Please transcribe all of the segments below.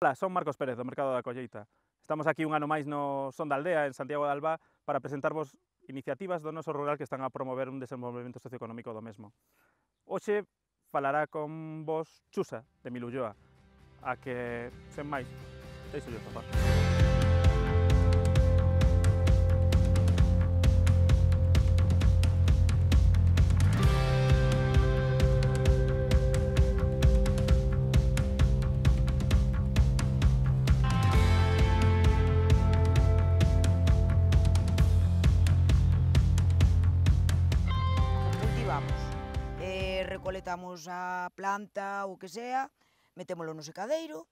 Ola, son Marcos Pérez do Mercado da Colleita. Estamos aquí un ano máis no Son da Aldea, en Santiago de Alba, para presentarvos iniciativas do noso rural que están a promover un desenvolvemento socioeconómico do mesmo. Oxe falará con vos Chusa, de Milulloa, a que, sen máis, deixo yo tapar. cortamos a planta ou que sea, metémolo no secadeiro,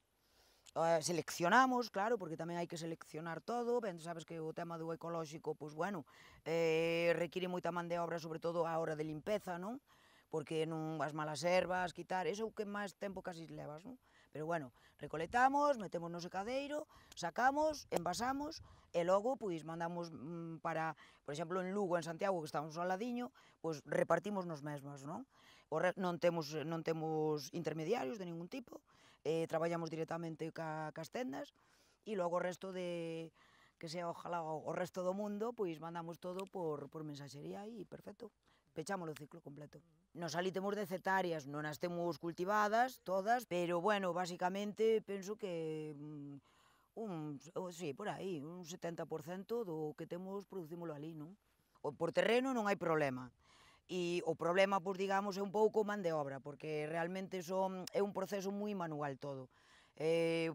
eh, seleccionamos, claro, porque tamén hai que seleccionar todo, ben, sabes que o tema do ecolóxico, pois bueno, eh, requiere moita man de obra, sobre todo a hora de limpeza, non? Porque non as malas ervas, quitar, eso que máis tempo casi levas, non? Pero bueno, recoletamos, metemos no secadeiro, sacamos, envasamos e logo pois mandamos mm, para, por exemplo, en Lugo, en Santiago, que estamos ao ladiño, pois repartimos nos mesmos, non? O re, non temos eh, non temos intermediarios de ningún tipo, eh, traballamos directamente ca, cas tendas e logo o resto de que sea ojalá o, resto do mundo, pois mandamos todo por, por mensaxería e perfecto, pechamos o ciclo completo. Nos ali temos de cetarias, non as temos cultivadas todas, pero bueno, basicamente penso que mm, un, un, sí, por aí, un 70% do que temos producímolo ali, non? O por terreno non hai problema e o problema, pois digamos, é un pouco man de obra, porque realmente son, é un proceso moi manual todo. Eh,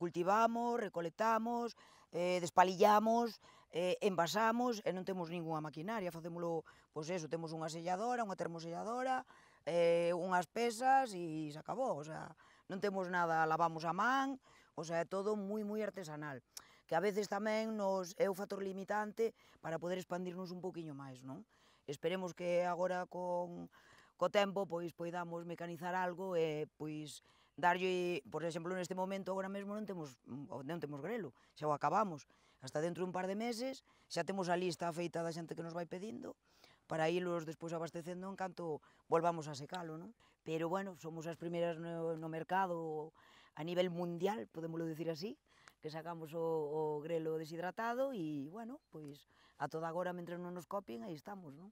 cultivamos, recolectamos, eh, despalillamos, eh, envasamos e non temos ningunha maquinaria, facémolo, pois eso, temos unha selladora, unha termoselladora, eh, unhas pesas e se acabou, o sea, non temos nada, lavamos a man, o sea, é todo moi, moi artesanal, que a veces tamén nos é o factor limitante para poder expandirnos un poquinho máis, non? Esperemos que agora con co tempo pois poidamos mecanizar algo e pois darlle, por exemplo, neste momento agora mesmo non temos mm, non temos grelo, xa o acabamos. Hasta dentro de un par de meses xa temos a lista feita da xente que nos vai pedindo para ilos despois abastecendo en canto volvamos a secalo, non? Pero bueno, somos as primeiras no, no mercado a nivel mundial, podemoslo dicir así, que sacamos o, o grelo deshidratado e bueno, pois a toda agora mentre non nos copien aí estamos, non?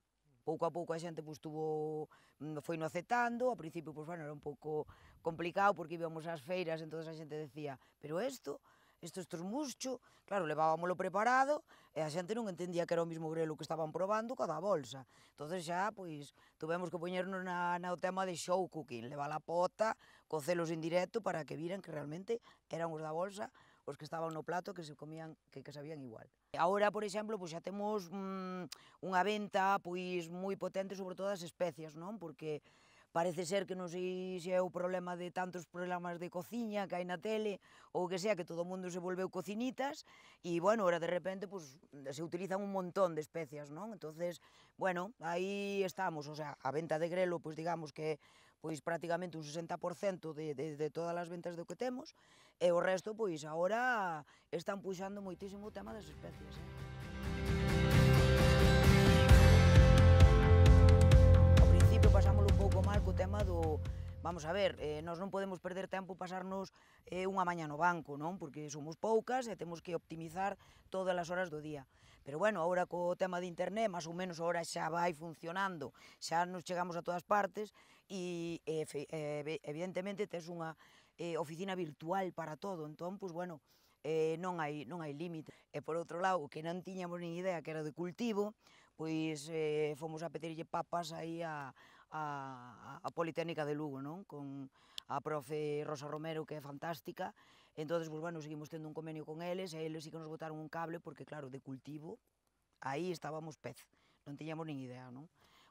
pouco a pouco a xente pois, tuvo, mm, foi no acetando, ao principio pois, bueno, era un pouco complicado porque íbamos ás feiras, entón a xente decía, pero isto, isto estos muxo, claro, levábamoslo preparado e a xente non entendía que era o mismo grelo que estaban probando cada bolsa. entonces xa, pois, tuvemos que poñernos na, na o tema de show cooking, levar a pota, cocelos en directo para que viran que realmente eran os da bolsa os que estaban no plato que se comían que, que sabían igual. Ahora, por exemplo, pois xa temos mm, unha venta pois moi potente sobre todas as especias, non? Porque parece ser que non sei se é o problema de tantos programas de cociña que hai na tele ou que sea que todo o mundo se volveu cocinitas e, bueno, ora de repente pues, se utilizan un montón de especias, non? entonces bueno, aí estamos, o sea, a venta de grelo, pois pues, digamos que pois prácticamente un 60% de, de, de todas as ventas do que temos, e o resto, pois, agora están puxando moitísimo o tema das especies. Eh? vamos a ver, eh, nós non podemos perder tempo pasarnos eh, unha maña no banco, non? Porque somos poucas e temos que optimizar todas as horas do día. Pero bueno, agora co tema de internet, máis ou menos agora xa vai funcionando, xa nos chegamos a todas partes e eh, evidentemente tes unha eh, oficina virtual para todo, entón, pois bueno, eh, non hai, non hai límite. E por outro lado, que non tiñamos ni idea que era de cultivo, pois eh, fomos a pedirlle papas aí a, a, a Politécnica de Lugo, non? Con a profe Rosa Romero, que é fantástica. Entón, pues, bueno, seguimos tendo un convenio con eles, e eles sí que nos botaron un cable, porque, claro, de cultivo, aí estábamos pez, non teñamos nin idea, non?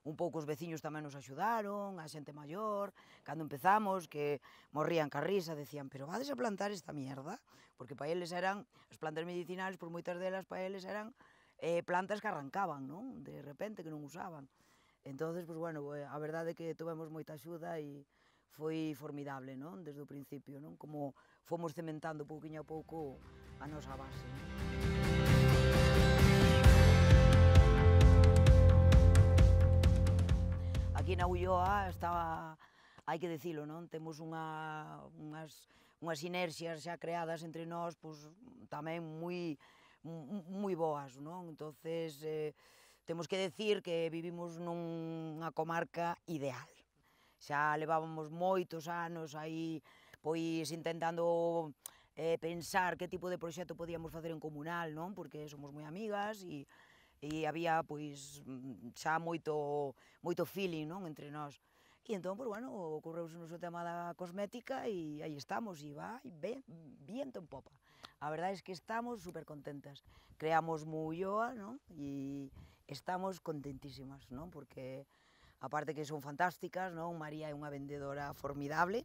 un pouco os veciños tamén nos axudaron, a xente maior, cando empezamos, que morrían ca risa, decían, pero vades a plantar esta mierda? Porque para eles eran, as plantas medicinales, por moitas delas, para eles eran eh, plantas que arrancaban, non? De repente, que non usaban. Entonces, pues bueno, a verdade é que tivemos moita axuda e foi formidable, non? Desde o principio, non? Como fomos cementando pouquiño a pouco a nosa base. Non? Aquí na Ulloa estaba, hai que dicilo, non? Temos unha, unhas, unhas sinerxias xa creadas entre nós, pois, tamén moi moi boas, non? Entonces, eh, Temos que decir que vivimos nunha comarca ideal. Xa levábamos moitos anos aí pois intentando eh, pensar que tipo de proxecto podíamos facer en comunal, non? Porque somos moi amigas e e había pois xa moito moito feeling, non, entre nós. E entón, pois, bueno, ocorreu o tema da cosmética e aí estamos, e vai, ben, viento en popa. A verdade é que estamos super contentas. Creamos Mulloa, non? E, estamos contentísimas, non? Porque aparte que son fantásticas, non? María é unha vendedora formidable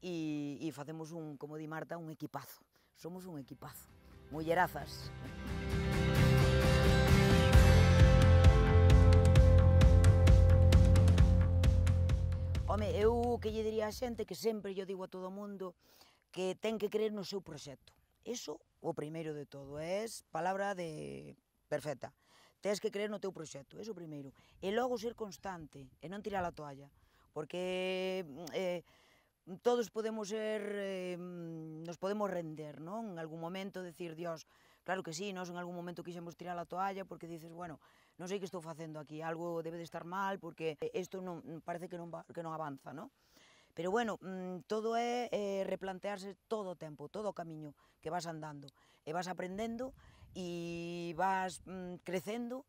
e, e facemos un, como di Marta, un equipazo. Somos un equipazo. Mullerazas. Home, eu que lle diría a xente que sempre yo digo a todo mundo que ten que creer no seu proxecto. Eso o primeiro de todo, é palabra de perfecta. Tens que creer no teu proxecto, é o primeiro. E logo ser constante e non tirar a toalla, porque mm, eh, todos podemos ser, eh, mm, nos podemos render, non? En algún momento decir, Dios, claro que sí, nós en algún momento quixemos tirar a toalla porque dices, bueno, non sei que estou facendo aquí, algo debe de estar mal porque isto non, parece que non, va, que non avanza, non? Pero bueno, mm, todo é eh, replantearse todo o tempo, todo o camiño que vas andando. E vas aprendendo e vas mm, crecendo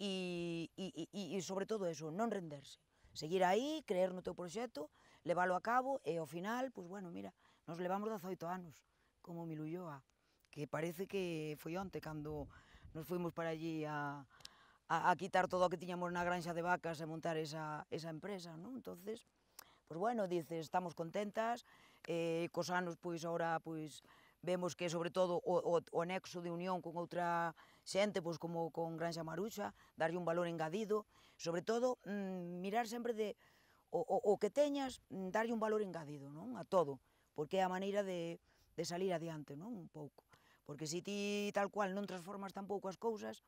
e, e, e, e sobre todo eso, non renderse. Seguir aí, creer no teu proxecto, leválo a cabo e ao final, pois bueno, mira, nos levamos 18 anos, como Milulloa, que parece que foi onte cando nos fuimos para allí a, a, a quitar todo o que tiñamos na granxa de vacas e montar esa, esa empresa, non? Entonces, pois bueno, dices, estamos contentas, eh, cos anos, pois, ahora, pois, vemos que sobre todo o, o, o nexo de unión con outra xente, pois como con Granxa Maruxa, darlle un valor engadido, sobre todo mm, mirar sempre de o, o, o que teñas, mm, darlle un valor engadido, non? A todo, porque é a maneira de, de salir adiante, non? Un pouco. Porque se ti tal cual non transformas tampouco as cousas,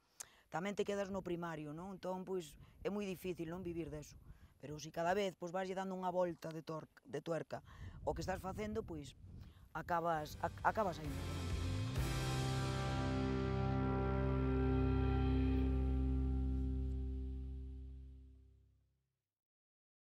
tamén te quedas no primario, non? Entón, pois, é moi difícil non vivir deso. Pero se cada vez pois, vas dando unha volta de, tor de tuerca o que estás facendo, pois, acabes, acabes allà.